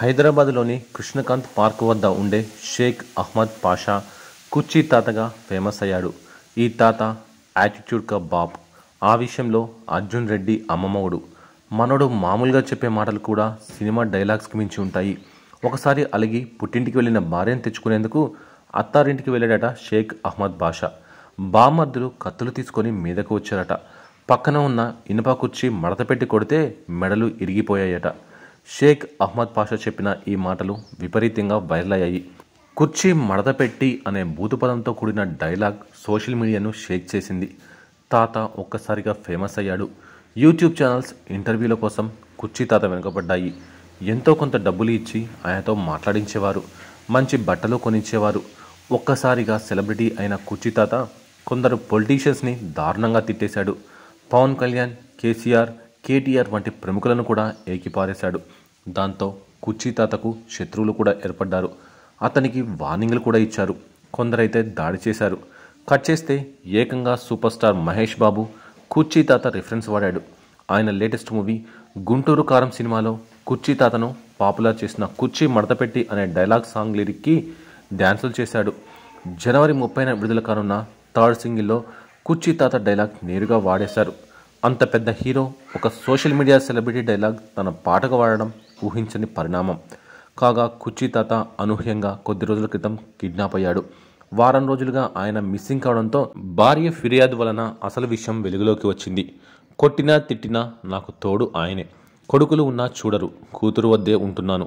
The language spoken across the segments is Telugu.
హైదరాబాద్లోని కృష్ణకాంత్ పార్క్ వద్ద ఉండే షేక్ అహ్మద్ పాషా కుర్చీ తాతగా ఫేమస్ అయ్యాడు ఈ తాత యాటిట్యూడ్ క బాబ్ ఆ విషయంలో అర్జున్ రెడ్డి అమ్మమ్మవుడు మనోడు మామూలుగా చెప్పే మాటలు కూడా సినిమా డైలాగ్స్కి మించి ఉంటాయి ఒకసారి అలిగి పుట్టింటికి వెళ్ళిన భార్యను తెచ్చుకునేందుకు అత్తారింటికి వెళ్ళాడట షేక్ అహ్మద్ బాషా బామర్దులు కత్తులు తీసుకొని మీదకు వచ్చారట పక్కన ఉన్న ఇనుప కుర్చీ మడతపెట్టి కొడితే మెడలు ఇరిగిపోయాయట షేక్ అహ్మద్ పాషా చెప్పిన ఈ మాటలు విపరీతంగా వైరల్ అయ్యాయి కుర్చీ మడతపెట్టి అనే భూతుపదంతో కూడిన డైలాగ్ సోషల్ మీడియాను షేక్ చేసింది తాత ఒక్కసారిగా ఫేమస్ అయ్యాడు యూట్యూబ్ ఛానల్స్ ఇంటర్వ్యూల కోసం కుర్చీ తాత వెనుకబడ్డాయి ఎంతో కొంత డబ్బులు ఇచ్చి ఆయనతో మాట్లాడించేవారు మంచి బట్టలు కొనిచ్చేవారు ఒక్కసారిగా సెలబ్రిటీ అయిన కుర్చీ తాత కొందరు పొలిటీషియన్స్ని దారుణంగా తిట్టేశాడు పవన్ కళ్యాణ్ కేసీఆర్ కేటీఆర్ వంటి ప్రముఖులను కూడా ఏకిపారేశాడు దాంతో కుర్చీతాతకు శత్రువులు కూడా ఏర్పడ్డారు అతనికి వార్నింగ్లు కూడా ఇచ్చారు కొందరైతే దాడి చేశారు కట్ చేస్తే ఏకంగా సూపర్ స్టార్ మహేష్ బాబు కుర్చీతాత రిఫరెన్స్ వాడాడు ఆయన లేటెస్ట్ మూవీ గుంటూరు కారం సినిమాలో కుర్చీతాతను పాపులర్ చేసిన కుర్చీ మడతపెట్టి అనే డైలాగ్ సాంగ్ లిరిక్కి డ్యాన్సులు చేశాడు జనవరి ముప్పై విడుదల కానున్న థర్డ్ సింగిల్లో కుర్చీ తాత డైలాగ్ నేరుగా వాడేశారు అంత పెద్ద హీరో ఒక సోషల్ మీడియా సెలబ్రిటీ డైలాగ్ తన పాటగా వాడడం ఊహించని పరిణామం కాగా కుర్చీ తాత అనూహ్యంగా కొద్ది రోజుల క్రితం కిడ్నాప్ అయ్యాడు వారం రోజులుగా ఆయన మిస్సింగ్ కావడంతో భార్య ఫిర్యాదు వలన అసలు విషయం వెలుగులోకి వచ్చింది కొట్టినా తిట్టినా నాకు తోడు ఆయనే కొడుకులు ఉన్నా చూడరు కూతురు వద్దే ఉంటున్నాను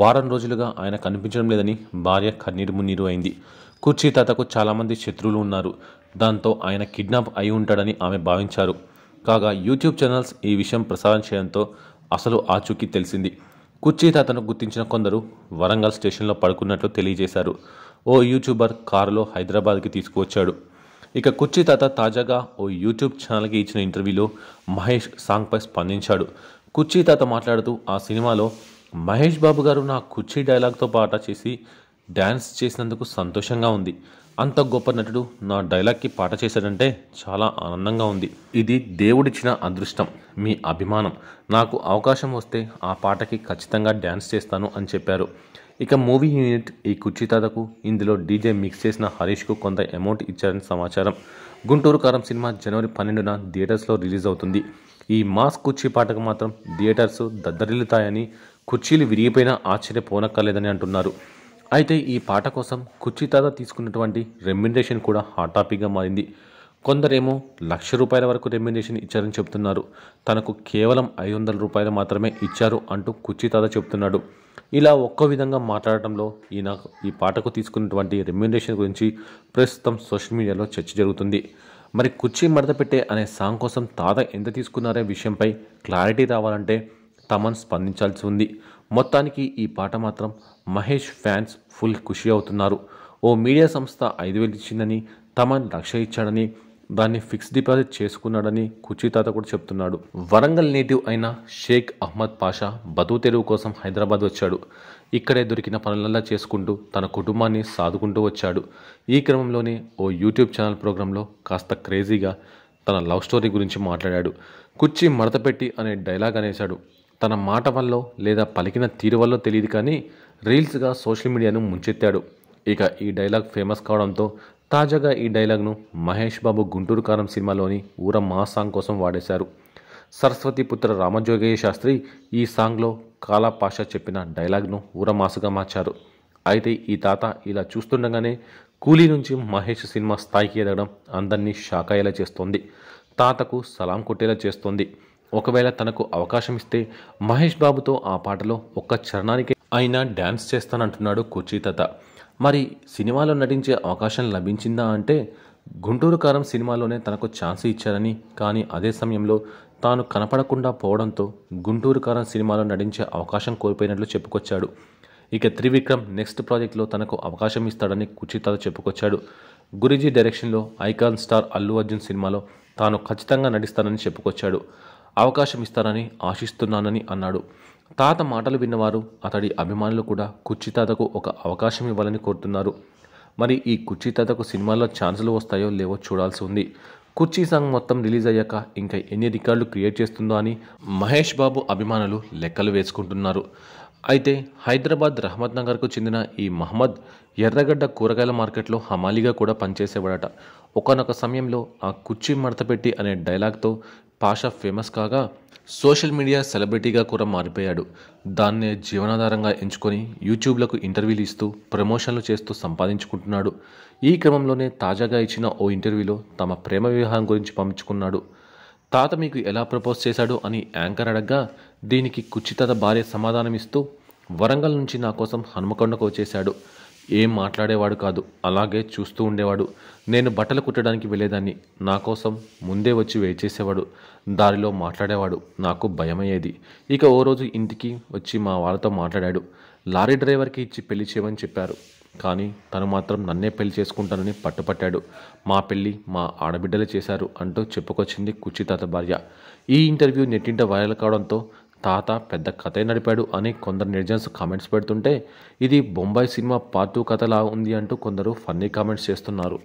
వారం రోజులుగా ఆయన కనిపించడం లేదని భార్య కన్నీరు మున్నీరు అయింది కుర్చీ తాతకు చాలామంది శత్రువులు ఉన్నారు దాంతో ఆయన కిడ్నాప్ అయి ఉంటాడని ఆమె భావించారు కాగా యూట్యూబ్ ఛానల్స్ ఈ విషయం ప్రసారం చేయడంతో అసలు ఆచూకీ తెలిసింది తాతను గుర్తించిన కొందరు వరంగల్ స్టేషన్లో పడుకున్నట్లు తెలియజేశారు ఓ యూట్యూబర్ కారులో హైదరాబాద్కి తీసుకువచ్చాడు ఇక తాత తాజాగా ఓ యూట్యూబ్ ఛానల్కి ఇచ్చిన ఇంటర్వ్యూలో మహేష్ సాంగ్పై స్పందించాడు కుర్చీ తాత మాట్లాడుతూ ఆ సినిమాలో మహేష్ బాబు గారు నా కుర్చీ డైలాగ్తో పాట చేసి డ్యాన్స్ చేసినందుకు సంతోషంగా ఉంది అంత గొప్ప నటుడు నా డైలాగ్కి పాట చేశాడంటే చాలా ఆనందంగా ఉంది ఇది దేవుడిచ్చిన అదృష్టం మీ అభిమానం నాకు అవకాశం వస్తే ఆ పాటకి ఖచ్చితంగా డ్యాన్స్ చేస్తాను అని చెప్పారు ఇక మూవీ యూనిట్ ఈ కుర్చీతాతకు ఇందులో డీజే మిక్స్ చేసిన హరీష్కు కొంత అమౌంట్ ఇచ్చారని సమాచారం గుంటూరు కారం సినిమా జనవరి పన్నెండున థియేటర్స్లో రిలీజ్ అవుతుంది ఈ మాస్ కుర్చీ పాటకు మాత్రం థియేటర్స్ దద్దరిల్లుతాయని కుర్చీలు విరిగిపోయినా ఆశ్చర్యపోనక్కర్లేదని అంటున్నారు అయితే ఈ పాట కోసం కుర్చీతాత తీసుకున్నటువంటి రెమ్యునరేషన్ కూడా హాట్ టాపిక్గా మారింది కొందరేమో లక్ష రూపాయల వరకు రెమ్యునరేషన్ ఇచ్చారని చెప్తున్నారు తనకు కేవలం ఐదు వందల రూపాయలు మాత్రమే ఇచ్చారు అంటూ కుర్చీతాత చెప్తున్నాడు ఇలా ఒక్క విధంగా మాట్లాడటంలో ఈయన ఈ పాటకు తీసుకున్నటువంటి రెమ్యునరేషన్ గురించి ప్రస్తుతం సోషల్ మీడియాలో చర్చ జరుగుతుంది మరి కుర్చీ పెట్టే అనే సాంగ్ కోసం తాత ఎంత తీసుకున్నారే విషయంపై క్లారిటీ రావాలంటే తమన్ స్పందించాల్సి ఉంది మొత్తానికి ఈ పాట మాత్రం మహేష్ ఫ్యాన్స్ ఫుల్ ఖుషి అవుతున్నారు ఓ మీడియా సంస్థ ఐదు వేలు ఇచ్చిందని తమన్ లక్ష ఇచ్చాడని దాన్ని ఫిక్స్ డిపాజిట్ చేసుకున్నాడని తాత కూడా చెప్తున్నాడు వరంగల్ నేటివ్ అయిన షేక్ అహ్మద్ పాషా బతు తెరువు కోసం హైదరాబాద్ వచ్చాడు ఇక్కడే దొరికిన పనులల్లా చేసుకుంటూ తన కుటుంబాన్ని సాదుకుంటూ వచ్చాడు ఈ క్రమంలోనే ఓ యూట్యూబ్ ఛానల్ ప్రోగ్రాంలో కాస్త క్రేజీగా తన లవ్ స్టోరీ గురించి మాట్లాడాడు కుర్చీ మడతపెట్టి అనే డైలాగ్ అనేశాడు తన మాట వల్ల లేదా పలికిన తీరు వల్ల తెలియదు కానీ రీల్స్గా సోషల్ మీడియాను ముంచెత్తాడు ఇక ఈ డైలాగ్ ఫేమస్ కావడంతో తాజాగా ఈ డైలాగ్ను మహేష్ బాబు గుంటూరు కారం సినిమాలోని ఊర మా సాంగ్ కోసం వాడేశారు సరస్వతి పుత్ర రామజోగయ్య శాస్త్రి ఈ సాంగ్లో కాలాపాష చెప్పిన డైలాగ్ను ఊరమాసుగా మార్చారు అయితే ఈ తాత ఇలా చూస్తుండగానే కూలీ నుంచి మహేష్ సినిమా స్థాయికి ఎదగడం అందరినీ షాక్ అయ్యేలా చేస్తోంది తాతకు సలాం కొట్టేలా చేస్తోంది ఒకవేళ తనకు అవకాశం ఇస్తే మహేష్ బాబుతో ఆ పాటలో ఒక్క చరణానికి అయినా డ్యాన్స్ చేస్తానంటున్నాడు కుచితత మరి సినిమాలో నటించే అవకాశం లభించిందా అంటే గుంటూరు కారం సినిమాలోనే తనకు ఛాన్స్ ఇచ్చారని కానీ అదే సమయంలో తాను కనపడకుండా పోవడంతో గుంటూరు కారం సినిమాలో నటించే అవకాశం కోల్పోయినట్లు చెప్పుకొచ్చాడు ఇక త్రివిక్రమ్ నెక్స్ట్ ప్రాజెక్ట్లో తనకు అవకాశం ఇస్తాడని కుచితాతో చెప్పుకొచ్చాడు గురిజీ డైరెక్షన్లో ఐకాన్ స్టార్ అల్లు అర్జున్ సినిమాలో తాను ఖచ్చితంగా నటిస్తానని చెప్పుకొచ్చాడు అవకాశం ఇస్తారని ఆశిస్తున్నానని అన్నాడు తాత మాటలు విన్నవారు అతడి అభిమానులు కూడా తాతకు ఒక అవకాశం ఇవ్వాలని కోరుతున్నారు మరి ఈ తాతకు సినిమాల్లో ఛాన్సులు వస్తాయో లేవో చూడాల్సి ఉంది కుర్చీ సాంగ్ మొత్తం రిలీజ్ అయ్యాక ఇంకా ఎన్ని రికార్డులు క్రియేట్ చేస్తుందో అని మహేష్ బాబు అభిమానులు లెక్కలు వేసుకుంటున్నారు అయితే హైదరాబాద్ రహమత్ నగర్కు చెందిన ఈ మహమ్మద్ ఎర్రగడ్డ కూరగాయల మార్కెట్లో హమాలీగా కూడా పనిచేసేవాడట ఒకనొక సమయంలో ఆ కుర్చీ మడతపెట్టి అనే డైలాగ్తో పాషా ఫేమస్ కాగా సోషల్ మీడియా సెలబ్రిటీగా కూడా మారిపోయాడు దాన్నే జీవనాధారంగా ఎంచుకొని యూట్యూబ్లకు ఇంటర్వ్యూలు ఇస్తూ ప్రమోషన్లు చేస్తూ సంపాదించుకుంటున్నాడు ఈ క్రమంలోనే తాజాగా ఇచ్చిన ఓ ఇంటర్వ్యూలో తమ ప్రేమ వివాహం గురించి పంపించుకున్నాడు తాత మీకు ఎలా ప్రపోజ్ చేశాడు అని యాంకర్ అడగ్గా దీనికి కుచ్చితాత భార్య సమాధానమిస్తూ వరంగల్ నుంచి నా కోసం హనుమకొండకు వచ్చేశాడు ఏం మాట్లాడేవాడు కాదు అలాగే చూస్తూ ఉండేవాడు నేను బట్టలు కుట్టడానికి వెళ్ళేదాన్ని నా కోసం ముందే వచ్చి వేచేసేవాడు దారిలో మాట్లాడేవాడు నాకు భయమయ్యేది ఇక ఓ రోజు ఇంటికి వచ్చి మా వాళ్ళతో మాట్లాడాడు లారీ డ్రైవర్కి ఇచ్చి పెళ్లి చేయమని చెప్పారు కానీ తను మాత్రం నన్నే పెళ్లి చేసుకుంటానని పట్టుపట్టాడు మా పెళ్ళి మా ఆడబిడ్డలే చేశారు అంటూ చెప్పుకొచ్చింది కుచ్చి తాత భార్య ఈ ఇంటర్వ్యూ నెట్టింట వైరల్ కావడంతో తాత పెద్ద కథే నడిపాడు అని కొందరు నెటిజన్స్ కామెంట్స్ పెడుతుంటే ఇది బొంబాయి సినిమా పార్ట్ టూ కథలా ఉంది అంటూ కొందరు ఫన్నీ కామెంట్స్ చేస్తున్నారు